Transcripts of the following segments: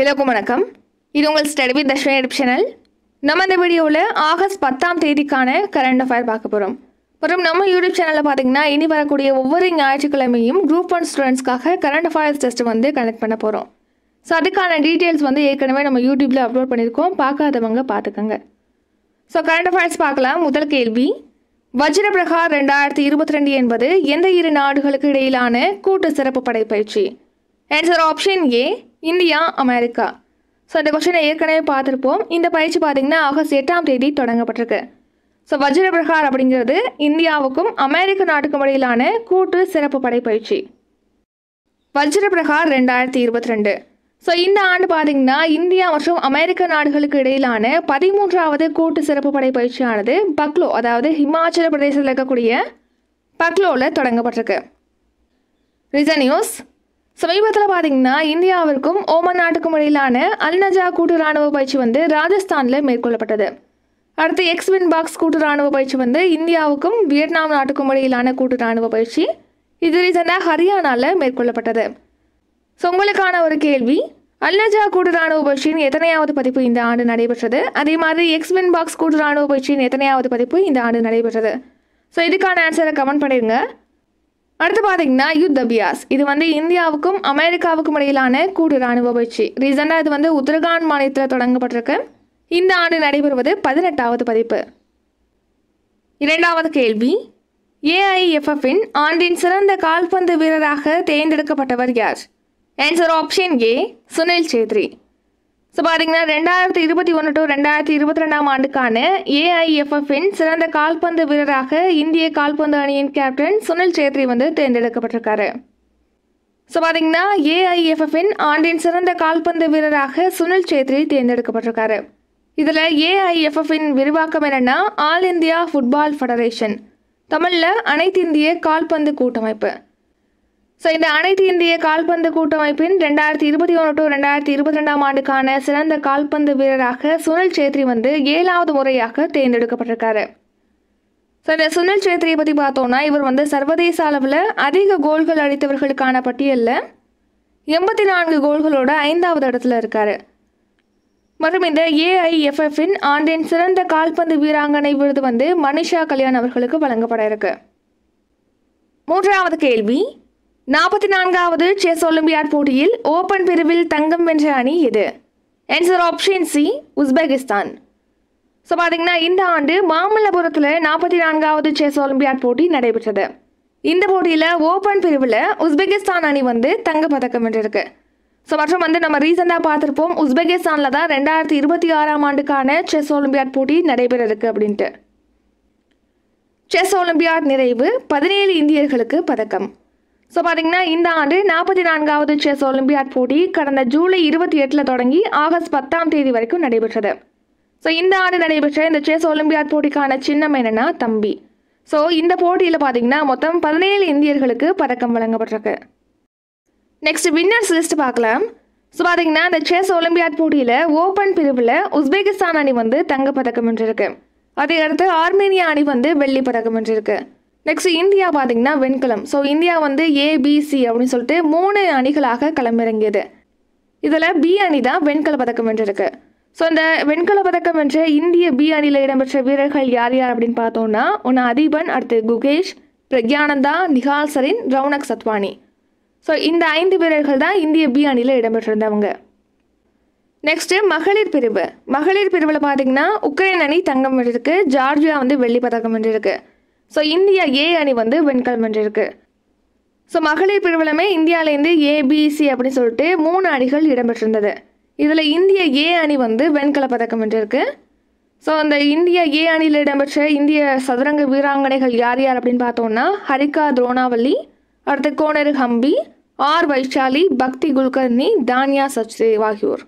எல்லோருக்கும் வணக்கம் இது உங்கள் study with Darshan YouTube channel நம்ம இந்த வீடியோவில் ஆகஸ்ட் பத்தாம் தேதிக்கான கரண்ட் அஃபேர் பார்க்க போகிறோம் அப்புறம் நம்ம யூடியூப் சேனலில் பார்த்தீங்கன்னா இனி வரக்கூடிய ஒவ்வொரு ஞாயிற்றுக்கிழமையும் குரூப் ஒன் ஸ்டூடெண்ட்ஸ்க்காக கரண்ட் அஃபேர்ஸ் டெஸ்ட் வந்து கனெக்ட் பண்ண போகிறோம் ஸோ அதுக்கான டீட்டெயில்ஸ் வந்து ஏற்கனவே நம்ம யூடியூப்பில் அப்லோட் பண்ணியிருக்கோம் பார்க்காதவங்க பார்த்துக்கோங்க ஸோ கரண்ட் அஃபேர்ஸ் பார்க்கலாம் முதல் கேள்வி வஜ்ரபிரகார் ரெண்டாயிரத்தி இருபத்தி ரெண்டு என்பது எந்த இரு நாடுகளுக்கு இடையிலான கூட்டு சிறப்பு படை பயிற்சி answer option A India America so இந்த கொஸ்டினை ஏற்கனவே பார்த்துருப்போம் இந்த பயிற்சி பார்த்தீங்கன்னா ஆகஸ்ட் எட்டாம் தேதி தொடங்கப்பட்டிருக்கு ஸோ வஜ்ர பிரகார் அப்படிங்கிறது இந்தியாவுக்கும் அமெரிக்க நாட்டுக்கும் இடையிலான கூட்டு சிறப்பு படைப்பயிற்சி வஜ்ர பிரகார் ரெண்டாயிரத்தி இருபத்தி ரெண்டு ஸோ இந்த ஆண்டு பார்த்தீங்கன்னா இந்தியா மற்றும் அமெரிக்க நாடுகளுக்கு இடையிலான பதிமூன்றாவது கூட்டு சிறப்பு படைப்பயிற்சியானது பக்லோ அதாவது ஹிமாச்சல பிரதேசத்தில் இருக்கக்கூடிய பக்லோவில் தொடங்கப்பட்டிருக்கு ரிசன் நியூஸ் சமீபத்தில் பார்த்தீங்கன்னா இந்தியாவிற்கும் ஓமன் நாட்டுக்கும் இடையிலான அல்நஜா கூட்டு ராணுவ பயிற்சி வந்து ராஜஸ்தானில் மேற்கொள்ளப்பட்டது அடுத்து எக்ஸ் வின் பாக்ஸ் கூட்டு ராணுவ பயிற்சி வந்து இந்தியாவுக்கும் வியட்நாம் நாட்டுக்கும் இடையிலான கூட்டு ராணுவ பயிற்சி இது ரீசெண்டாக ஹரியானாவில் மேற்கொள்ளப்பட்டது ஸோ உங்களுக்கான ஒரு கேள்வி அல்நஜா கூட்டு ராணுவ பயிற்சியின் எத்தனையாவது பதிப்பு இந்த ஆண்டு நடைபெற்றது அதே மாதிரி எக்ஸ் வின் பாக்ஸ் கூட்டு ராணுவ பயிற்சியின் எத்தனையாவது பதிப்பு இந்த ஆண்டு நடைபெற்றது ஸோ இதுக்கான ஆன்சரை கமெண்ட் பண்ணிடுங்க அடுத்து பார்த்தீங்கன்னா யுத்த அபியாஸ் இது வந்து இந்தியாவுக்கும் அமெரிக்காவுக்கும் இடையிலான கூட்டு ராணுவ பயிற்சி ரீசெண்டாக இது வந்து உத்தரகாண்ட் மாநிலத்தில் தொடங்கப்பட்டிருக்கு இந்த ஆண்டு நடைபெறுவது பதினெட்டாவது பதிப்பு இரண்டாவது கேள்வி ஏஐஎஃப்எஃபின் ஆண்டின் சிறந்த கால்பந்து வீரராக தேர்ந்தெடுக்கப்பட்டவர் யார் answer option A Sunil Chhetri so பார்த்தீங்கன்னா ரெண்டாயிரத்தி இருபத்தி ஒன்று டு ரெண்டாயிரத்தி இருபத்தி ரெண்டாம் ஆண்டுக்கான இன் சிறந்த கால்பந்து வீரராக இந்திய கால்பந்து அணியின் கேப்டன் சுனில் சேத்ரி வந்து தேர்ந்தெடுக்கப்பட்டிருக்காரு ஸோ பார்த்தீங்கன்னா இன் ஆண்டின் சிறந்த கால்பந்து வீரராக சுனில் சேத்ரி தேர்ந்தெடுக்கப்பட்டிருக்காரு இதில் ஏஐஎஃப்எஃபின் விரிவாக்கம் என்னென்னா ஆல் இந்தியா ஃபுட்பால் ஃபெடரேஷன் தமிழில் அனைத்து இந்திய கால்பந்து கூட்டமைப்பு ஸோ இந்த அனைத்து இந்திய கால்பந்து கூட்டமைப்பின் ரெண்டாயிரத்தி இருபத்தி ஒன்று டு ரெண்டாயிரத்தி இருபத்தி ரெண்டாம் ஆண்டுக்கான சிறந்த கால்பந்து வீரராக சுனில் சேத்ரி வந்து ஏழாவது முறையாக தேர்ந்தெடுக்கப்பட்டிருக்காரு ஸோ இந்த சுனில் சேத்ரியை பற்றி பார்த்தோம்னா இவர் வந்து சர்வதேச அளவில் அதிக கோல்கள் அடித்தவர்களுக்கான பட்டியலில் எண்பத்தி நான்கு கோல்களோட ஐந்தாவது இடத்துல இருக்கார் மற்றும் இந்த ஏஐஎஃப்எஃப்பின் ஆண்டின் சிறந்த கால்பந்து வீராங்கனை விருது வந்து மனிஷா கல்யாண் அவர்களுக்கு வழங்கப்பட இருக்கு மூன்றாவது கேள்வி நாற்பத்தி நான்காவது செஸ் ஒலிம்பியாட் போட்டியில் ஓபன் பிரிவில் தங்கம் வென்ற அணி எது answer option C Uzbekistan so பார்த்தீங்கன்னா இந்த ஆண்டு மாமல்லபுரத்தில் நாற்பத்தி நான்காவது செஸ் ஒலிம்பியாட் போட்டி நடைபெற்றது இந்த போட்டியில் ஓப்பன் பிரிவில் உஸ்பெகிஸ்தான் அணி வந்து தங்கப்பதக்கம் வென்றிருக்கு ஸோ மற்றும் வந்து நம்ம ரீசெண்டாக பார்த்துருப்போம் உஸ்பெகிஸ்தானில் தான் ரெண்டாயிரத்தி இருபத்தி ஆறாம் ஆண்டுக்கான செஸ் ஒலிம்பியாட் போட்டி நடைபெற இருக்கு அப்படின்ட்டு செஸ் ஒலிம்பியாட் நிறைவு பதினேழு இந்தியர்களுக்கு பதக்கம் ஸோ பார்த்தீங்கன்னா இந்த ஆண்டு நாற்பத்தி நான்காவது செஸ் ஒலிம்பியாட் போட்டி கடந்த ஜூலை இருபத்தி எட்டில் தொடங்கி ஆகஸ்ட் பத்தாம் தேதி வரைக்கும் நடைபெற்றது ஸோ இந்த ஆண்டு நடைபெற்ற இந்த செஸ் ஒலிம்பியாட் போட்டிக்கான சின்னம் என்னென்னா தம்பி ஸோ இந்த போட்டியில் பார்த்தீங்கன்னா மொத்தம் பதினேழு இந்தியர்களுக்கு பதக்கம் வழங்கப்பட்டிருக்கு நெக்ஸ்ட் வின்னர்ஸ் லிஸ்ட் பார்க்கலாம் ஸோ பார்த்தீங்கன்னா இந்த செஸ் ஒலிம்பியாட் போட்டியில் ஓப்பன் பிரிவில் உஸ்பெகிஸ்தான் அணி வந்து தங்கப்பதக்கம் வென்றிருக்கு அதை அடுத்து ஆர்மேனியா அணி வந்து வெள்ளி பதக்கம் வென்றிருக்கு நெக்ஸ்ட் இந்தியா பார்த்தீங்கன்னா வெண்கலம் ஸோ இந்தியா வந்து ஏபிசி அப்படின்னு சொல்லிட்டு மூணு அணிகளாக களமிறங்கியது இதில் பி அணி தான் வெண்கல பதக்கம் வென்றிருக்கு ஸோ இந்த வெண்கல பதக்கம் வென்ற இந்திய பி அணியில் இடம்பெற்ற வீரர்கள் யார் யார் அப்படின்னு பார்த்தோம்னா ஒன்று அதிபன் அடுத்து குகேஷ் பிரக்யானந்தா நிகால் சரின் ரவுனக் சத்வானி ஸோ இந்த ஐந்து வீரர்கள் தான் இந்திய பி அணியில் இடம்பெற்றிருந்தவங்க நெக்ஸ்ட்டு மகளிர் பிரிவு மகளிர் பிரிவில் பார்த்தீங்கன்னா உக்ரைன் அணி தங்கம் வென்றிருக்கு ஜார்ஜியா வந்து வெள்ளி பதக்கம் வென்றிருக்கு ஸோ இந்தியா ஏ அணி வந்து வெண்கலம் வென்றிருக்கு ஸோ மகளிர் பிரிவிலுமே இந்தியாவிலேருந்து ஏபிசி அப்படின்னு சொல்லிட்டு மூணு அணிகள் இடம்பெற்றிருந்தது இதில் இந்திய ஏ அணி வந்து வெண்கல பதக்கம் வென்றிருக்கு ஸோ அந்த இந்திய ஏ அணியில் இடம்பெற்ற இந்திய சதுரங்க வீராங்கனைகள் யார் யார் அப்படின்னு பார்த்தோம்னா ஹரிகா துரோணாவல்லி அடுத்து கோனர் ஹம்பி ஆர் வைஷாலி பக்தி குல்கர்னி தானியா சச்தேவ் ஆகியோர்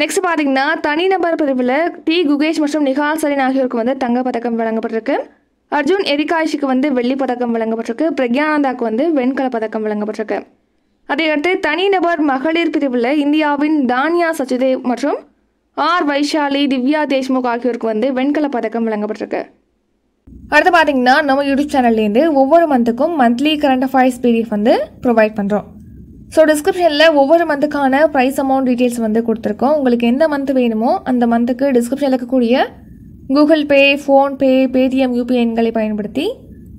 நெக்ஸ்ட் பார்த்தீங்கன்னா தனிநபர் பிரிவில் டி குகேஷ் மற்றும் நிகால் சரீன் ஆகியோருக்கு வந்து தங்கப்பதக்கம் வழங்கப்பட்டிருக்கு அர்ஜுன் எரிகாயிஷுக்கு வந்து வெள்ளி பதக்கம் வழங்கப்பட்டிருக்கு பிரக்யானந்தாக்கு வந்து வெண்கல பதக்கம் வழங்கப்பட்டிருக்கு அதையடுத்து தனிநபர் மகளிர் பிரிவில் இந்தியாவின் தானியா சச்சிதேவ் மற்றும் ஆர் வைஷாலி திவ்யா தேஷ்முக் ஆகியோருக்கு வந்து வெண்கல பதக்கம் வழங்கப்பட்டிருக்கு அடுத்து பார்த்தீங்கன்னா நம்ம யூடியூப் சேனல்லேருந்து ஒவ்வொரு மந்த்துக்கும் மந்த்லி கரண்ட் அஃபேர்ஸ் பிடிஎஃப் வந்து ப்ரொவைட் பண்ணுறோம் ஸோ டிஸ்கிரிப்ஷனில் ஒவ்வொரு மந்த்துக்கான ப்ரைஸ் அமௌண்ட் டீட்டெயில்ஸ் வந்து கொடுத்துருக்கோம் உங்களுக்கு எந்த மந்த் வேணுமோ அந்த மந்த்துக்கு டிஸ்கிரிப்ஷனில் இருக்கக்கூடிய Google pay PhonePe Paytm UPI எண்களை பயன்படுத்தி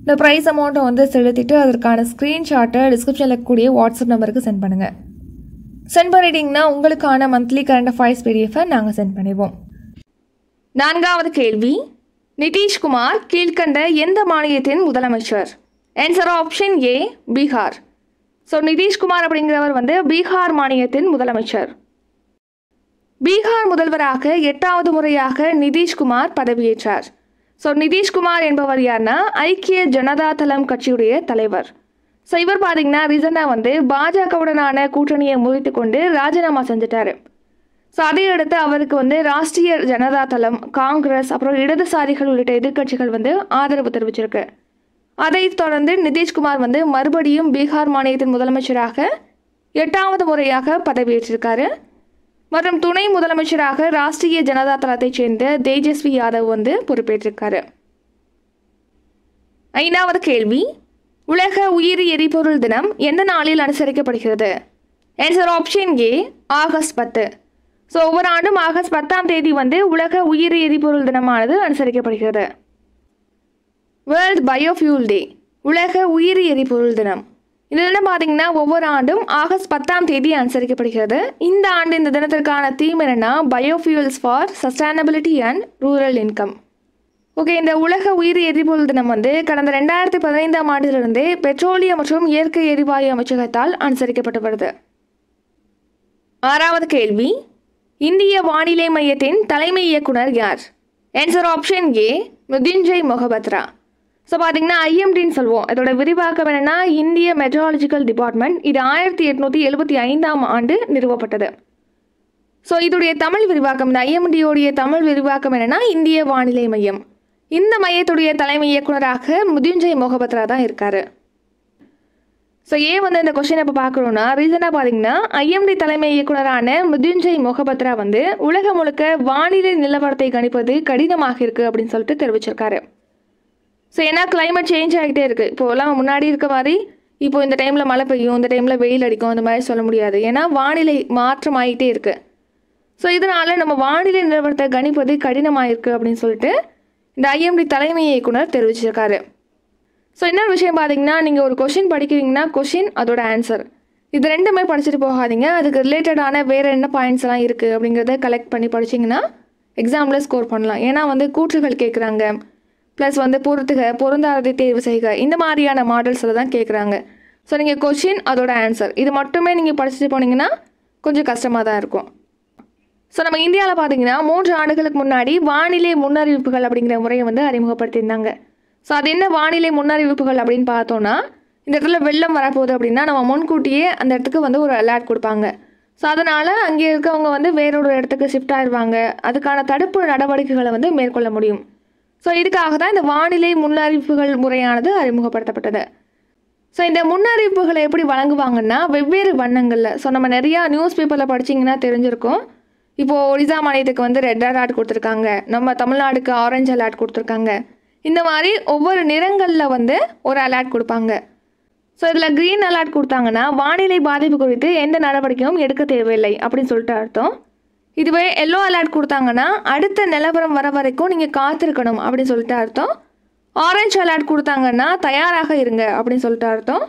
இந்த ப்ரைஸ் அமௌண்ட்டை வந்து செலுத்திட்டு அதற்கான ஸ்க்ரீன்ஷாட்டை டிஸ்கிரிப்ஷனில் இருக்கக்கூடிய வாட்ஸ்அப் நம்பருக்கு சென்ட் பண்ணுங்கள் சென்ட் பண்ணிட்டீங்கன்னா உங்களுக்கான மந்த்லி கரண்ட் அஃபேர்ஸ் பிடிஎஃபை நாங்கள் சென்ட் பண்ணிடுவோம் நான்காவது கேள்வி நிதிஷ்குமார் கீழ்கண்ட எந்த மாநிலத்தின் முதலமைச்சர் answer option A Bihar so Nitish Kumar அப்படிங்கிறவர் வந்து பீகார் மாநிலத்தின் முதலமைச்சர் பீகார் முதல்வராக எட்டாவது முறையாக நிதிஷ்குமார் பதவியேற்றார் ஸோ நிதிஷ்குமார் என்பவர் யார்னா ஐக்கிய ஜனதா தளம் கட்சியுடைய தலைவர் ஸோ இவர் பார்த்தீங்கன்னா ரீசெண்டாக வந்து பாஜகவுடனான கூட்டணியை முறித்து கொண்டு ராஜினாமா செஞ்சிட்டார் ஸோ அதையடுத்து அவருக்கு வந்து ராஷ்டிரிய ஜனதா தளம் காங்கிரஸ் அப்புறம் இடதுசாரிகள் உள்ளிட்ட எதிர்கட்சிகள் வந்து ஆதரவு தெரிவிச்சிருக்கு அதை தொடர்ந்து நிதிஷ்குமார் வந்து மறுபடியும் பீகார் மாநிலத்தின் முதலமைச்சராக எட்டாவது முறையாக பதவியேற்றிருக்காரு மற்றும் துணை முதலமைச்சராக ராஷ்டிரிய ஜனதா தளத்தைச் சேர்ந்த தேஜஸ்வி யாதவ் வந்து பொறுப்பேற்றிருக்காரு ஐந்தாவது கேள்வி உலக உயிரி எரிபொருள் தினம் எந்த நாளில் அனுசரிக்கப்படுகிறது ஆன்சர் ஆப்ஷன் ஏ ஆகஸ்ட் பத்து ஸோ ஒவ்வொரு ஆண்டும் ஆகஸ்ட் பத்தாம் தேதி வந்து உலக உயிரி எரிபொருள் தினமானது அனுசரிக்கப்படுகிறது வேர்ல்ட் பயோஃபியூல் டே உலக உயிரி எரிபொருள் தினம் இதெல்லாம் பார்த்தீங்கன்னா ஒவ்வொரு ஆண்டும் ஆகஸ்ட் பத்தாம் தேதி அனுசரிக்கப்படுகிறது இந்த ஆண்டு இந்த தினத்திற்கான தீம் என்னென்னா biofuels for sustainability and rural income okay இந்த உலக உயிரி எரிபொருள் தினம் வந்து கடந்த ரெண்டாயிரத்தி பதினைந்தாம் ஆண்டிலிருந்தே பெட்ரோலியம் மற்றும் இயற்கை எரிவாயு அமைச்சகத்தால் அனுசரிக்கப்பட்டு வருது ஆறாவது கேள்வி இந்திய வானிலை மையத்தின் தலைமை இயக்குனர் யார் answer option A Mrutyunjay Mohapatra so பார்த்தீங்கன்னா ஐஎம்டின்னு சொல்லுவோம் இதோட விரிவாக்கம் என்னென்னா இந்திய மெட்ரலாஜிக்கல் டிபார்ட்மெண்ட் இது ஆயிரத்தி எட்நூற்றி எழுபத்தி ஐந்தாம் ஆண்டு நிறுவப்பட்டது ஸோ இதோடைய தமிழ் விரிவாக்கம் இந்த ஐஎம்டியோடைய தமிழ் விரிவாக்கம் என்னென்னா இந்திய வானிலை மையம் இந்த மையத்துடைய தலைமை இயக்குநராக முதியுஞ்சய் மொஹபத்ரா தான் இருக்கார் ஸோ ஏன் வந்து இந்த கொஷினை இப்போ பார்க்குறோன்னா ரீசனாக பார்த்தீங்கன்னா ஐஎம்டி தலைமை இயக்குநரான முத்யுஞ்சய் மொஹபத்ரா வந்து உலகம் முழுக்க வானிலை நிலவரத்தை கணிப்பது கடினமாக இருக்குது அப்படின்னு சொல்லிட்டு தெரிவிச்சிருக்காரு ஸோ ஏன்னா கிளைமேட் சேஞ்ச் ஆகிட்டே இருக்குது இப்போலாம் முன்னாடி இருக்க மாதிரி இப்போ இந்த டைமில் மழை பெய்யும் இந்த டைமில் வெயில் அடிக்கும் அந்த மாதிரி சொல்ல முடியாது ஏன்னா வானிலை மாற்றம் ஆகிட்டே இருக்குது ஸோ இதனால் நம்ம வானிலை நிலவரத்தை கணிப்பது கடினமாக இருக்குது அப்படின்னு சொல்லிட்டு இந்த ஐஎம்டி தலைமை இயக்குனர் தெரிவிச்சிருக்காரு ஸோ இன்னொரு விஷயம் பார்த்தீங்கன்னா நீங்கள் ஒரு கொஷின் படிக்கிறீங்கன்னா கொஷின் அதோட ஆன்சர் இது ரெண்டுமே படிச்சுட்டு போகாதீங்க அதுக்கு ரிலேட்டடான வேறு என்ன பாயிண்ட்ஸ் எல்லாம் இருக்குது அப்படிங்கிறத கலெக்ட் பண்ணி படிச்சிங்கன்னா எக்ஸாமில் ஸ்கோர் பண்ணலாம் ஏன்னா வந்து கூற்றுகள் கேட்குறாங்க ப்ளஸ் வந்து பொறுத்துக பொருந்தாததை தேர்வு செய்க இந்த மாதிரியான மாடல்ஸில் தான் கேட்குறாங்க ஸோ நீங்கள் கொஷின் அதோட ஆன்சர் இது மட்டுமே நீங்கள் படிச்சுட்டு போனீங்கன்னா கொஞ்சம் கஷ்டமாக தான் இருக்கும் ஸோ நம்ம இந்தியாவில் பார்த்தீங்கன்னா மூன்று ஆண்டுகளுக்கு முன்னாடி வானிலை முன்னறிவிப்புகள் அப்படிங்கிற முறையை வந்து அறிமுகப்படுத்தியிருந்தாங்க ஸோ அது என்ன வானிலை முன்னறிவிப்புகள் அப்படின்னு பார்த்தோன்னா இந்த இடத்துல வெள்ளம் வரப்போகுது அப்படின்னா நம்ம முன்கூட்டியே அந்த இடத்துக்கு வந்து ஒரு அலர்ட் கொடுப்பாங்க ஸோ அதனால் அங்கே இருக்கவங்க வந்து வேறொரு இடத்துக்கு ஷிஃப்ட் ஆயிடுவாங்க அதுக்கான தடுப்பு நடவடிக்கைகளை வந்து மேற்கொள்ள முடியும் ஸோ இதுக்காக தான் இந்த வானிலை முன்னறிவிப்புகள் முறையானது அறிமுகப்படுத்தப்பட்டது ஸோ இந்த முன்னறிவிப்புகளை எப்படி வழங்குவாங்கன்னா வெவ்வேறு வண்ணங்களில் ஸோ நம்ம நிறையா நியூஸ் பேப்பரில் படிச்சிங்கன்னா தெரிஞ்சிருக்கும் இப்போது ஒடிசா மாநிலத்துக்கு வந்து ரெட் அலர்ட் கொடுத்துருக்காங்க நம்ம தமிழ்நாடுக்கு ஆரஞ்சு அலர்ட் கொடுத்துருக்காங்க இந்த மாதிரி ஒவ்வொரு நிறங்களில் வந்து ஒரு அலர்ட் கொடுப்பாங்க ஸோ இதில் க்ரீன் அலர்ட் கொடுத்தாங்கன்னா வானிலை பாதிப்பு குறித்து எந்த நடவடிக்கையும் எடுக்க தேவையில்லை அப்படின்னு சொல்லிட்டு அர்த்தம் இதுவே எல்லோ அலர்ட் கொடுத்தாங்கன்னா அடுத்த நிலவரம் வர வரைக்கும் நீங்கள் காத்திருக்கணும் அப்படின்னு சொல்லிட்டு அர்த்தம் ஆரஞ்சு அலர்ட் கொடுத்தாங்கன்னா தயாராக இருங்க அப்படின்னு சொல்லிட்டு அர்த்தம்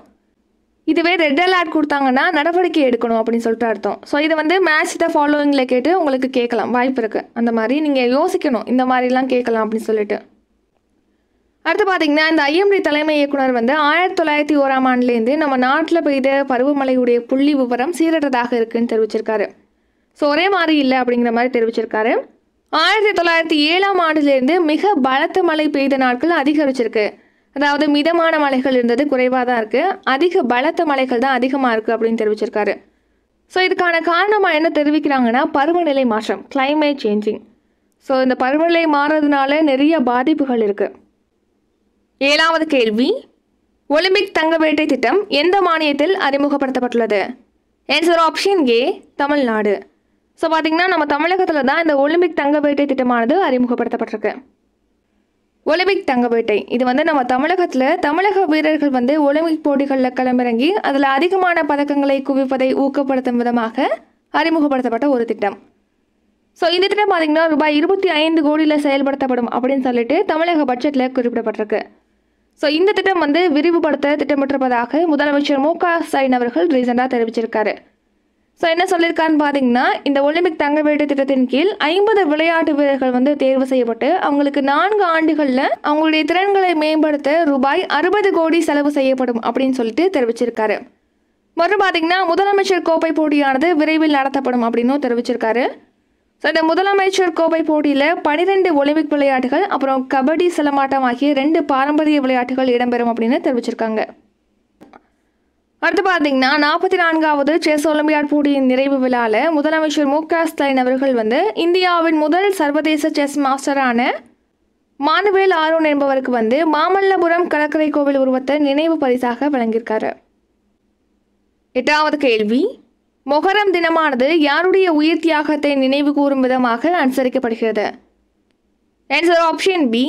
இதுவே ரெட் அலர்ட் கொடுத்தாங்கன்னா நடவடிக்கை எடுக்கணும் அப்படின்னு சொல்லிட்டு அர்த்தம் ஸோ இது வந்து மேட்ச் த ஃபாலோவிங்கில் கேட்டு உங்களுக்கு கேட்கலாம் வாய்ப்பு இருக்குது அந்த மாதிரி நீங்கள் யோசிக்கணும் இந்த மாதிரிலாம் கேட்கலாம் அப்படின்னு சொல்லிட்டு அடுத்து பார்த்திங்கன்னா இந்த ஐஎம்டி தலைமை இயக்குனர் வந்து ஆயிரத்தி தொள்ளாயிரத்தி ஓராம் ஆண்டுலேருந்து நம்ம நாட்டில் பெய்த பருவமழையுடைய புள்ளி விவரம் சீரற்றதாக இருக்குதுன்னு தெரிவிச்சிருக்காரு ஸோ ஒரே மாதிரி இல்லை அப்படிங்கிற மாதிரி தெரிவிச்சிருக்காரு ஆயிரத்தி தொள்ளாயிரத்தி ஏழாம் ஆண்டுலேருந்து மிக பலத்த மழை பெய்த நாட்கள் அதிகரிச்சிருக்கு அதாவது மிதமான மலைகள் இருந்தது குறைவாக தான் இருக்குது அதிக பலத்த மலைகள் தான் அதிகமாக இருக்குது அப்படின்னு தெரிவிச்சிருக்காரு ஸோ இதுக்கான காரணமாக என்ன தெரிவிக்கிறாங்கன்னா பருவநிலை மாற்றம் கிளைமேட் சேஞ்சிங் ஸோ இந்த பருவநிலை மாறுறதுனால நிறைய பாதிப்புகள் இருக்குது ஏழாவது கேள்வி ஒலிம்பிக் தங்க வேட்டை திட்டம் எந்த மானியத்தில் அறிமுகப்படுத்தப்பட்டுள்ளது answer option A Tamil Nadu so பார்த்திங்கன்னா நம்ம தமிழகத்தில் தான் இந்த ஒலிம்பிக் தங்க வேட்டை திட்டமானது அறிமுகப்படுத்தப்பட்டிருக்கு ஒலிம்பிக் தங்க வேட்டை இது வந்து நம்ம தமிழகத்தில் தமிழக வீரர்கள் வந்து ஒலிம்பிக் போட்டிகளில் களமிறங்கி அதில் அதிகமான பதக்கங்களை குவிப்பதை ஊக்கப்படுத்தும் விதமாக அறிமுகப்படுத்தப்பட்ட ஒரு திட்டம் ஸோ இந்த திட்டம் பார்த்திங்கன்னா ரூபாய் இருபத்தி ஐந்து கோடியில் செயல்படுத்தப்படும் அப்படின்னு சொல்லிட்டு தமிழக பட்ஜெட்டில் குறிப்பிடப்பட்டிருக்கு ஸோ இந்த திட்டம் வந்து விரிவுபடுத்த திட்டமிட்டிருப்பதாக முதலமைச்சர் மு க ஸ்டாலின் அவர்கள் ரீசெண்டாக தெரிவிச்சிருக்காரு ஸோ என்ன சொல்லியிருக்கான்னு பார்த்தீங்கன்னா இந்த ஒலிம்பிக் தங்க வேட்டு திட்டத்தின் கீழ் ஐம்பது விளையாட்டு வீரர்கள் வந்து தேர்வு செய்யப்பட்டு அவங்களுக்கு நான்கு ஆண்டுகளில் அவங்களுடைய திறன்களை மேம்படுத்த ரூபாய் அறுபது கோடி செலவு செய்யப்படும் அப்படின்னு சொல்லிட்டு தெரிவிச்சிருக்காரு மறுபடியும் பார்த்தீங்கன்னா முதலமைச்சர் கோப்பை போட்டியானது விரைவில் நடத்தப்படும் அப்படின்னும் தெரிவிச்சிருக்காரு ஸோ இந்த முதலமைச்சர் கோப்பை போட்டியில் பனிரெண்டு ஒலிம்பிக் விளையாட்டுகள் அப்புறம் கபடி சிலமாட்டம் ஆகிய ரெண்டு பாரம்பரிய விளையாட்டுகள் இடம்பெறும் அப்படின்னு தெரிவிச்சிருக்காங்க அடுத்து பார்த்தீங்கன்னா நாற்பத்தி நான்காவது செஸ் ஒலிம்பியாட் போட்டியின் நிறைவு விழாவில் முதலமைச்சர் மு க ஸ்டாலின் அவர்கள் வந்து இந்தியாவின் முதல் சர்வதேச செஸ் மாஸ்டரான மானுவேல் ஆரோன் என்பவருக்கு வந்து மாமல்லபுரம் கடற்கரை கோவில் உருவத்தை நினைவு பரிசாக வழங்கியிருக்காரு எட்டாவது கேள்வி மொஹரம் தினமானது யாருடைய உயிர் தியாகத்தை நினைவு கூறும் விதமாக அனுசரிக்கப்படுகிறது ஆன்சர் ஆப்ஷன் பி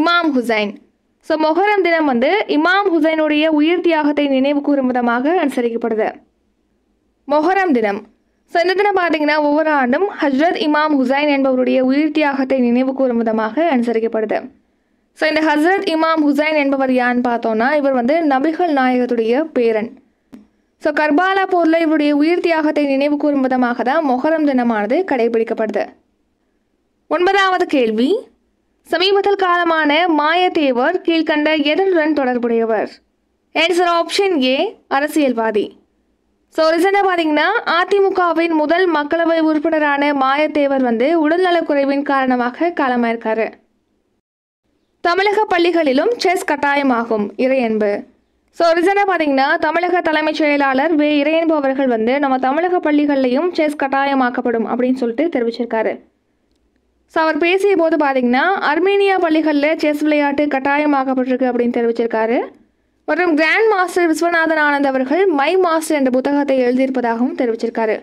இமாம் ஹுசைன் ஸோ மொஹரம் தினம் வந்து இமாம் ஹுசைனுடைய உயிர் தியாகத்தை நினைவு கூறும் விதமாக அனுசரிக்கப்படுது மொஹரம் தினம் ஸோ இந்த தினம் பார்த்தீங்கன்னா ஒவ்வொரு ஆண்டும் ஹஜ்ரத் இமாம் ஹுசைன் என்பவருடைய உயிர் தியாகத்தை நினைவு கூறும் விதமாக அனுசரிக்கப்படுது ஸோ இந்த ஹஸ்ரத் இமாம் ஹுசைன் என்பவர் யான்னு பார்த்தோன்னா இவர் வந்து நபிகள் நாயகத்துடைய பேரன் ஸோ கர்பாலா போரில் இவருடைய உயிர் தியாகத்தை நினைவு கூறும் விதமாக தான் மொஹரம் தினமானது கடைபிடிக்கப்படுது ஒன்பதாவது கேள்வி சமீபத்தில் காலமான மாயத்தேவர் கீழ்கண்ட எதனுடன் தொடர்புடையவர் ஆன்சர் ஆப்ஷன் ஏ அரசியல்வாதி ஸோ ரிசெண்டாக பார்த்தீங்கன்னா அதிமுகவின் முதல் மக்களவை உறுப்பினரான மாயத்தேவர் வந்து உடல்நலக்குறைவின் காரணமாக காலமாயிருக்காரு தமிழக பள்ளிகளிலும் செஸ் கட்டாயமாகும் இறையன்பு ஸோ ரிசனாக பார்த்தீங்கன்னா தமிழக தலைமைச் செயலாளர் வே இறையன்பு அவர்கள் வந்து நம்ம தமிழக பள்ளிகள்லையும் செஸ் கட்டாயமாக்கப்படும் அப்படின்னு சொல்லிட்டு தெரிவிச்சிருக்காரு ஸோ அவர் பேசிய போது பார்த்திங்கன்னா அர்மேனியா பள்ளிகளில் செஸ் விளையாட்டு கட்டாயமாக்கப்பட்டிருக்கு அப்படின்னு தெரிவிச்சிருக்காரு மற்றும் கிராண்ட் மாஸ்டர் விஸ்வநாதன் ஆனந்த் அவர்கள் மை மாஸ்டர் என்ற புத்தகத்தை எழுதியிருப்பதாகவும் தெரிவிச்சிருக்காரு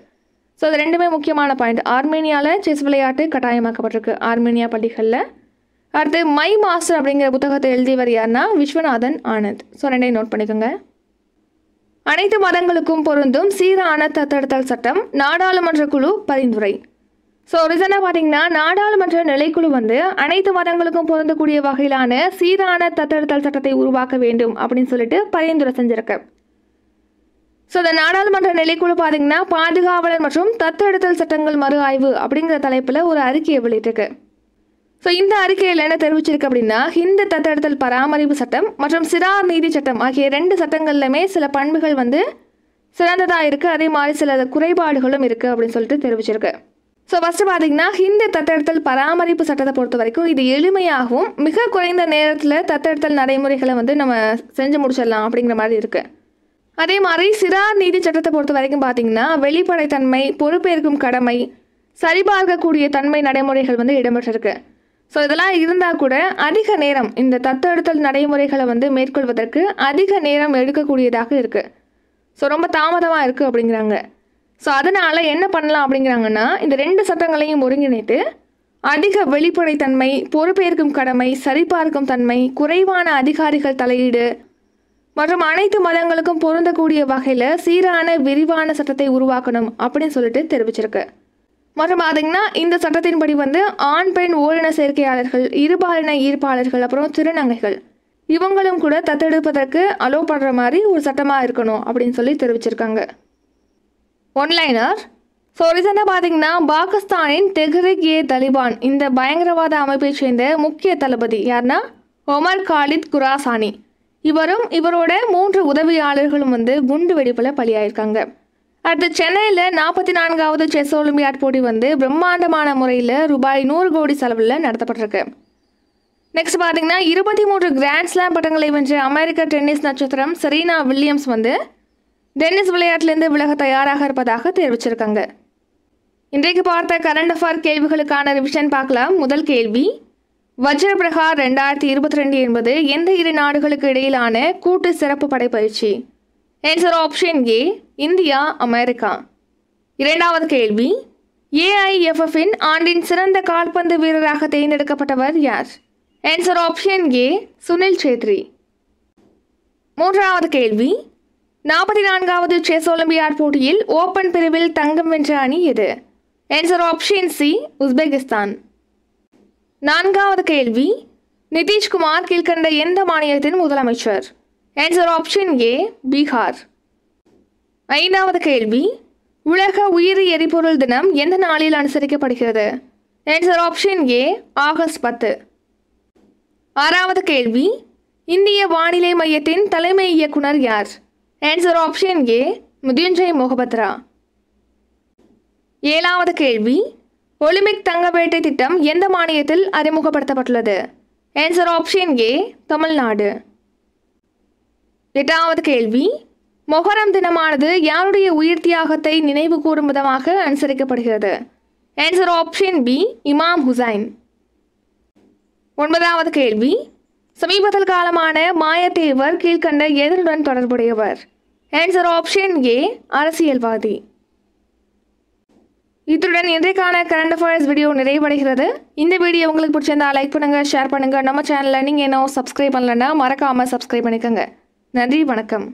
ஸோ அது ரெண்டுமே முக்கியமான பாயிண்ட் ஆர்மேனியாவில் செஸ் விளையாட்டு கட்டாயமாக்கப்பட்டிருக்கு ஆர்மேனியா பள்ளிகளில் அடுத்து மை மாஸ்டர் அப்படிங்கிற புத்தகத்தை எழுதியவர் யார்னா விஸ்வநாதன் ஆனந்த் ஸோ ரெண்டையும் நோட் பண்ணிக்கோங்க அனைத்து மதங்களுக்கும் பொருந்தும் சீரான தத்தெடுத்தல் சட்டம் நாடாளுமன்ற குழு பரிந்துரை ஸோ ரீசனாக பார்த்தீங்கன்னா நாடாளுமன்ற நிலைக்குழு வந்து அனைத்து மதங்களுக்கும் பொருந்தக்கூடிய வகையிலான சீரான தத்தெடுத்தல் சட்டத்தை உருவாக்க வேண்டும் அப்படின்னு சொல்லிட்டு பரிந்துரை செஞ்சிருக்கு ஸோ இந்த நாடாளுமன்ற நிலைக்குழு பார்த்தீங்கன்னா பாதுகாவலர் மற்றும் தத்தெடுத்தல் சட்டங்கள் மறு ஆய்வு அப்படிங்கிற தலைப்பில் ஒரு அறிக்கையை வெளியிட்டிருக்கு ஸோ இந்த அறிக்கையில் என்ன தெரிவிச்சிருக்கு அப்படின்னா ஹிந்து தத்தெடுத்தல் பராமரிப்பு சட்டம் மற்றும் சிறார் நீதி சட்டம் ஆகிய ரெண்டு சட்டங்கள்லையுமே சில பண்புகள் வந்து சிறந்ததாக இருக்குது அதே மாதிரி சில குறைபாடுகளும் இருக்குது அப்படின்னு சொல்லிட்டு தெரிவிச்சிருக்கு ஸோ ஃபஸ்ட்டு பார்த்தீங்கன்னா ஹிந்தி தத்தெடுத்தல் பராமரிப்பு சட்டத்தை பொறுத்த வரைக்கும் இது எளிமையாகவும் மிக குறைந்த நேரத்தில் தத்தெடுத்தல் நடைமுறைகளை வந்து நம்ம செஞ்சு முடிச்சிடலாம் அப்படிங்கிற மாதிரி இருக்குது அதே மாதிரி சிறார் நீதி சட்டத்தை பொறுத்த வரைக்கும் பார்த்தீங்கன்னா வெளிப்படைத்தன்மை பொறுப்பேற்கும் கடமை சரிபார்க்கக்கூடிய தன்மை நடைமுறைகள் வந்து இடம்பெற்றிருக்கு ஸோ இதெல்லாம் இருந்தால் கூட அதிக நேரம் இந்த தத்தெடுத்தல் நடைமுறைகளை வந்து மேற்கொள்வதற்கு அதிக நேரம் எடுக்கக்கூடியதாக இருக்குது ஸோ ரொம்ப தாமதமாக இருக்குது அப்படிங்கிறாங்க ஸோ அதனால் என்ன பண்ணலாம் அப்படிங்கிறாங்கன்னா இந்த ரெண்டு சட்டங்களையும் ஒருங்கிணைத்து அதிக வெளிப்படைத்தன்மை பொறுப்பேற்கும் கடமை சரிபார்க்கும் தன்மை குறைவான அதிகாரிகள் தலையீடு மற்றும் அனைத்து மதங்களுக்கும் பொருந்தக்கூடிய வகையில் சீரான விரிவான சட்டத்தை உருவாக்கணும் அப்படின்னு சொல்லிட்டு தெரிவிச்சிருக்கு மற்றும் பார்த்திங்கன்னா இந்த சட்டத்தின்படி வந்து ஆண் பெண் ஓரின சேர்க்கையாளர்கள் இருபாலின ஈர்ப்பாளர்கள் அப்புறம் திருநங்கைகள் இவங்களும் கூட தத்தெடுப்பதற்கு அலோ பண்ணுற மாதிரி ஒரு சட்டமாக இருக்கணும் அப்படின்னு சொல்லி தெரிவிச்சிருக்காங்க ஒன்லைனர் ஸோ ரீசெண்டாக பார்த்தீங்கன்னா பாகிஸ்தானின் தெஹ்ரிக் ஏ தலிபான் இந்த பயங்கரவாத அமைப்பைச் சேர்ந்த முக்கிய தளபதி யார்னா ஒமர் காலித் குராசானி இவரும் இவரோட மூன்று உதவியாளர்களும் வந்து குண்டு வெடிப்பில் பலியாயிருக்காங்க அடுத்து சென்னையில் நாற்பத்தி நான்காவது செஸ் ஒலிம்பியாட் போட்டி வந்து பிரம்மாண்டமான முறையில் ரூபாய் நூறு கோடி செலவில் நடத்தப்பட்டிருக்கு நெக்ஸ்ட் பார்த்தீங்கன்னா இருபத்தி மூன்று கிராண்ட் பட்டங்களை வென்ற அமெரிக்க டென்னிஸ் நட்சத்திரம் செரீனா வில்லியம்ஸ் வந்து டென்னிஸ் விளையாட்டிலிருந்து விலக தயாராக இருப்பதாக தெரிவிச்சிருக்காங்க இன்றைக்கு பார்த்த கரண்ட் அஃபேர் கேள்விகளுக்கான ரிவிஷன் பார்க்கலாம் முதல் கேள்வி வஜ்ர வஜ்ரபிரகார் ரெண்டாயிரத்தி இருபத்தி ரெண்டு என்பது எந்த இரு நாடுகளுக்கு இடையிலான கூட்டு சிறப்பு படைப்பயிற்சி answer option A India America இரண்டாவது கேள்வி ஏஐஎஃப்எஃபின் ஆண்டின் சிறந்த கால்பந்து வீரராக தேர்ந்தெடுக்கப்பட்டவர் யார் answer option A Sunil Chhetri மூன்றாவது கேள்வி நாற்பத்தி நான்காவது செஸ் ஒலிம்பியாட் போட்டியில் ஓபன் பிரிவில் தங்கம் வென்ற அணி எது ஆன்சர் ஆப்ஷன் சி உஸ்பெகிஸ்தான் நான்காவது கேள்வி நிதிஷ்குமார் கீழ்கண்ட எந்த மாநிலத்தின் முதலமைச்சர் ஆன்சர் ஆப்ஷன் ஏ பீகார் ஐந்தாவது கேள்வி உலக உயிரி எரிபொருள் தினம் எந்த நாளில் அனுசரிக்கப்படுகிறது ஆன்சர் ஆப்ஷன் ஏ ஆகஸ்ட் பத்து ஆறாவது கேள்வி இந்திய வானிலை மையத்தின் தலைமை இயக்குனர் யார் answer option A Mrutyunjay Mohapatra ஏழாவது கேள்வி ஒலிம்பிக் தங்கவேட்டை திட்டம் எந்த மாநிலத்தில் அறிமுகப்படுத்தப்பட்டுள்ளது ஆன்சர் ஆப்ஷன் ஏ தமிழ்நாடு எட்டாவது கேள்வி மொஹரம் தினமானது யாருடைய உயிர் தியாகத்தை நினைவு கூறும் விதமாக அனுசரிக்கப்படுகிறது ஆன்சர் ஆப்ஷன் பி இமாம் ஹுசைன் ஒன்பதாவது கேள்வி சமீபத்தில் காலமான மாயத்தேவர் கீழ்கண்ட எதனுடன் தொடர்புடையவர் ஆன்சர் ஆப்ஷன் ஏ அரசியல்வாதி இத்துடன் இன்றைக்கான கரண்ட் அஃபேர்ஸ் வீடியோ நிறைவடைகிறது இந்த வீடியோ உங்களுக்கு பிடிச்சிருந்தா லைக் பண்ணுங்கள் ஷேர் பண்ணுங்கள் நம்ம சேனலில் நீங்கள் என்னும் சப்ஸ்கிரைப் பண்ணலன்னா மறக்காமல் சப்ஸ்கிரைப் பண்ணிக்கோங்க நன்றி வணக்கம்